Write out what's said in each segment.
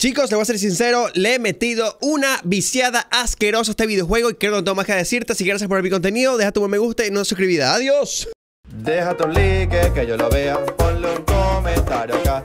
Chicos, les voy a ser sincero, le he metido una viciada asquerosa a este videojuego y creo que no tengo más que decirte. Si quieres por mi contenido, deja tu buen me gusta y no suscribida. ¡Adiós! Deja tu like que yo lo vea, ponle un comentario acá.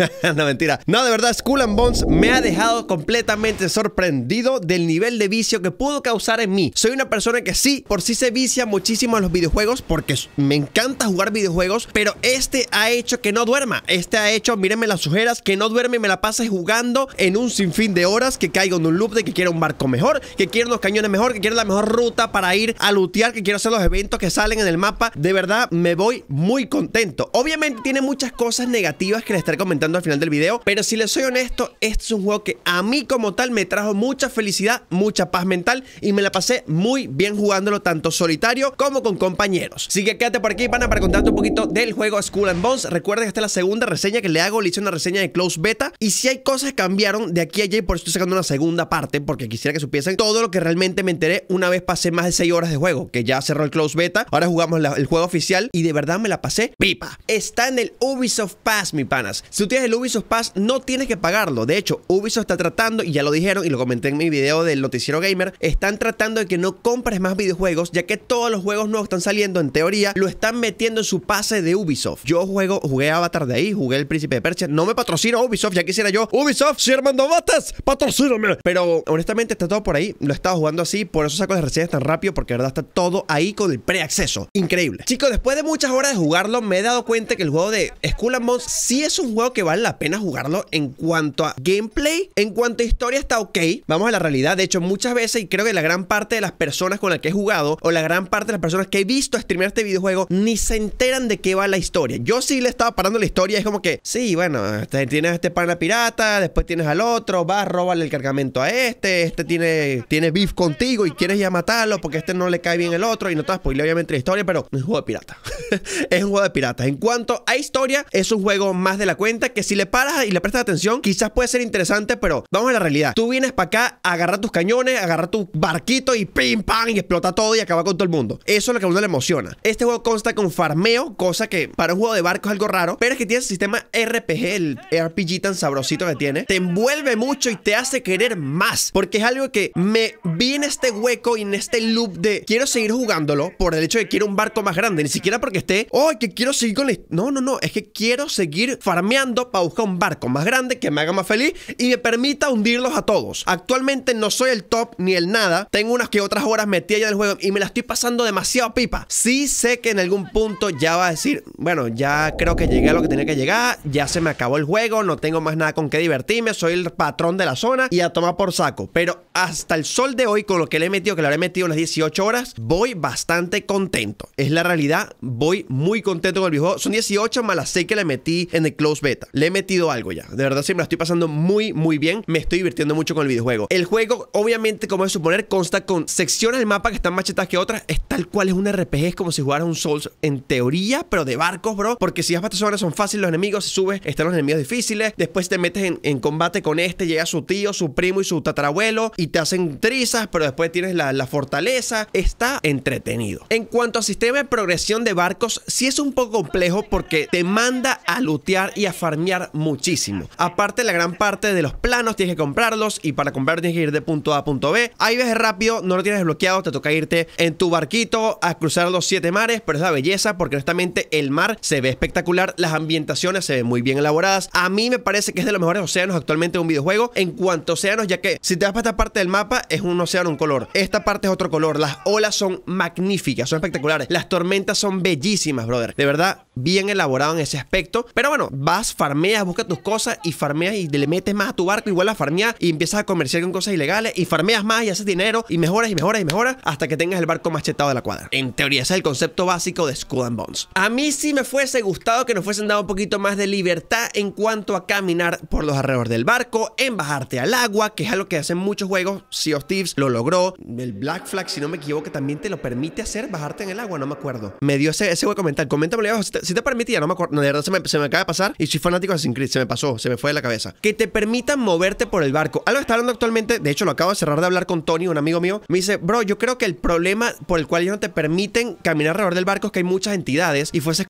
no, mentira. No, de verdad, Skull and Bones me ha dejado completamente sorprendido del nivel de vicio que pudo causar en mí. Soy una persona que sí, por sí se vicia muchísimo a los videojuegos porque me encanta jugar videojuegos, pero este ha hecho que no duerma. Este ha hecho, mírenme las sujeras que no duerme y me la pase jugando en un sinfín de horas, que caigo en un loop de que quiero un barco mejor, que quiero los cañones mejor, que quiero la mejor ruta para ir a lutear, que quiero hacer los eventos que salen en el mapa. De verdad, me voy muy contento. Obviamente tiene muchas cosas negativas que le estaré comentando al final del video. Pero si les soy honesto, este es un juego que a mí como tal me trajo mucha felicidad, mucha paz mental y me la pasé muy bien jugándolo tanto solitario como con compañeros. Así que quédate por aquí, pana, para contarte un poquito del juego School and Bones. Recuerda que esta es la segunda reseña que le hago, le hice una reseña de Close Beta. Y si hay cosas que cambiaron de aquí a allí por eso estoy sacando una segunda parte, porque quisiera que supiesen todo lo que realmente me enteré una vez pasé más de 6 horas de juego, que ya cerró el Close Beta. Ahora jugamos el juego oficial y de verdad me la pasé pipa. Está en el Ubisoft Pass, mi panas el Ubisoft Pass, no tienes que pagarlo. De hecho, Ubisoft está tratando, y ya lo dijeron y lo comenté en mi video del Noticiero Gamer, están tratando de que no compres más videojuegos, ya que todos los juegos nuevos están saliendo, en teoría, lo están metiendo en su pase de Ubisoft. Yo juego, jugué Avatar de ahí, jugué El Príncipe de Persia. No me patrocina Ubisoft, ya quisiera yo. Ubisoft, si Armando Batas patrocíname. Pero honestamente está todo por ahí. Lo he estado jugando así, por eso saco las reseñas tan rápido, porque de verdad está todo ahí con el preacceso. Increíble. Chicos, después de muchas horas de jugarlo, me he dado cuenta que el juego de Skull and Bones sí es un juego que vale la pena jugarlo en cuanto a gameplay, en cuanto a historia está ok, vamos a la realidad, de hecho muchas veces y creo que la gran parte de las personas con las que he jugado o la gran parte de las personas que he visto streamear este videojuego ni se enteran de qué va la historia, yo sí le estaba parando la historia, es como que, sí, bueno, este, tienes este pana pirata, después tienes al otro, vas, robarle el cargamento a este, este tiene, tiene beef contigo y quieres ya matarlo porque este no le cae bien el otro y no te vas obviamente la historia, pero es un juego de pirata, es un juego de pirata. en cuanto a historia, es un juego más de la cuenta que si le paras y le prestas atención, quizás puede ser interesante, pero vamos a la realidad. Tú vienes para acá, Agarra tus cañones, agarrar tu barquito y pim, pam, y explota todo y acaba con todo el mundo. Eso es lo que a uno le emociona. Este juego consta con farmeo, cosa que para un juego de barco es algo raro, pero es que tiene el sistema RPG, el RPG tan sabrosito que tiene. Te envuelve mucho y te hace querer más, porque es algo que me vi en este hueco y en este loop de quiero seguir jugándolo por el hecho de que quiero un barco más grande, ni siquiera porque esté, oh, que quiero seguir con la... No, no, no, es que quiero seguir farmeando para buscar un barco más grande que me haga más feliz y me permita hundirlos a todos. Actualmente no soy el top ni el nada. Tengo unas que otras horas metí ya en el juego y me la estoy pasando demasiado pipa. Sí sé que en algún punto ya va a decir, bueno, ya creo que llegué a lo que tenía que llegar, ya se me acabó el juego, no tengo más nada con qué divertirme, soy el patrón de la zona y a tomar por saco. Pero hasta el sol de hoy, con lo que le he metido, que le habré metido las 18 horas, voy bastante contento. Es la realidad, voy muy contento con el videojuego. Son 18 más las 6 que le metí en el close beta. Le he metido algo ya. De verdad, sí, me la estoy pasando muy, muy bien. Me estoy divirtiendo mucho con el videojuego. El juego, obviamente, como es suponer, consta con secciones del mapa que están más chetas que otras. Es tal cual es un RPG, es como si jugaras un Souls en teoría, pero de barcos, bro. Porque si vas para son fáciles los enemigos, si subes, están los enemigos difíciles. Después te metes en, combate con este, llega su tío, su primo y su tatarabuelo y te hacen trizas, pero después tienes la, fortaleza. Está entretenido. En cuanto a sistema de progresión de barcos, sí es un poco complejo porque te manda a lootear y a farmear muchísimo. Aparte, la gran parte de los planos tienes que comprarlos y para comprar tienes que ir de punto A a punto B. Hay veces rápido, no lo tienes desbloqueado, te toca irte en tu barquito a cruzar los siete mares, pero es la belleza porque honestamente el mar se ve espectacular, las ambientaciones se ven muy bien elaboradas. A mí me parece que es de los mejores océanos actualmente de un videojuego en cuanto a océanos, ya que si te vas para esta parte del mapa es un océano un color, esta parte es otro color, las olas son magníficas, son espectaculares, las tormentas son bellísimas, brother. De verdad, bien elaborado en ese aspecto, pero bueno, vas farmeas, buscas tus cosas y farmeas y le metes más a tu barco, igual a farmear y empiezas a comerciar con cosas ilegales y farmeas más y haces dinero y mejoras y mejoras y mejoras hasta que tengas el barco más chetado de la cuadra. En teoría, ese es el concepto básico de Skull and Bones. A mí sí me fuese gustado que nos fuesen dado un poquito más de libertad en cuanto a caminar por los alrededores del barco, en bajarte al agua, que es algo que hacen muchos juegos. Sea of Thieves lo logró. El Black Flag, si no me equivoco, también te lo permite hacer bajarte en el agua, no me acuerdo. Me dio ese, ese hueco mental. Coméntamelo abajo si te, permitía, no me acuerdo. de verdad se me, acaba de pasar y soy una se me pasó, se me fue de la cabeza. Que te permitan moverte por el barco. Algo está hablando actualmente, de hecho lo acabo de cerrar de hablar con Tony, un amigo mío. Me dice, bro, yo creo que el problema por el cual ellos no te permiten caminar alrededor del barco es que hay muchas entidades y fueses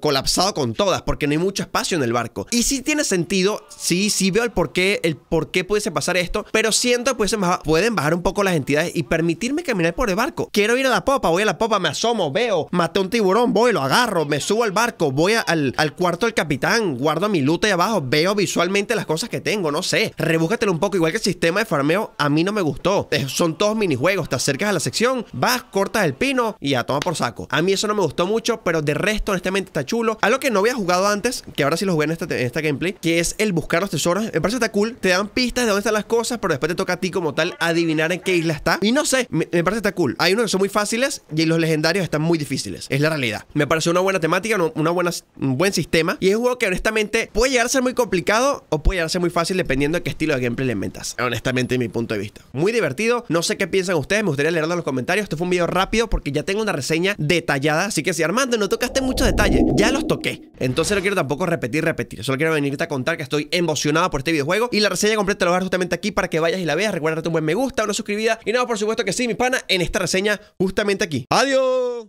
colapsado con todas porque no hay mucho espacio en el barco. Y si tiene sentido, sí, sí veo el por qué, el por qué pudiese pasar esto, pero siento que pueden bajar un poco las entidades y permitirme caminar por el barco. Quiero ir a la popa, voy a la popa, me asomo, veo, maté un tiburón, voy, lo agarro, me subo al barco, voy al cuarto del capitán, guardo mi luta ahí abajo, veo visualmente las cosas que tengo, no sé. Rebúscatelo un poco, igual que el sistema de farmeo, a mí no me gustó. son todos minijuegos, te acercas a la sección, vas, cortas el pino y a toma por saco. A mí eso no me gustó mucho, pero de resto, honestamente, está chulo. Algo que no había jugado antes, que ahora sí lo jugué este, en esta, gameplay, que es el buscar los tesoros. Me parece que está cool, te dan pistas de dónde están las cosas, pero después te toca a ti como tal adivinar en qué isla está. Y no sé, me, parece está cool. Hay unos que son muy fáciles y los legendarios están muy difíciles. Es la realidad. Me pareció una buena temática, una buena, un buen sistema. Y es un juego que honestamente puede llegar a ser muy complicado o puede llegar a ser muy fácil dependiendo de qué estilo de gameplay le inventas Honestamente, en mi punto de vista. Muy divertido. No sé qué piensan ustedes. Me gustaría leerlo en los comentarios. Este fue un video rápido porque ya tengo una reseña detallada. Así que si Armando no tocaste muchos detalles ya los toqué. Entonces no quiero tampoco repetir, repetir. Solo quiero venirte a contar que estoy emocionado por este videojuego. Y la reseña completa la voy a dar justamente aquí para que vayas y la veas. Recuerda un buen me gusta, una suscribida. Y nada, por supuesto que sí, mi pana, en esta reseña justamente aquí. ¡Adiós!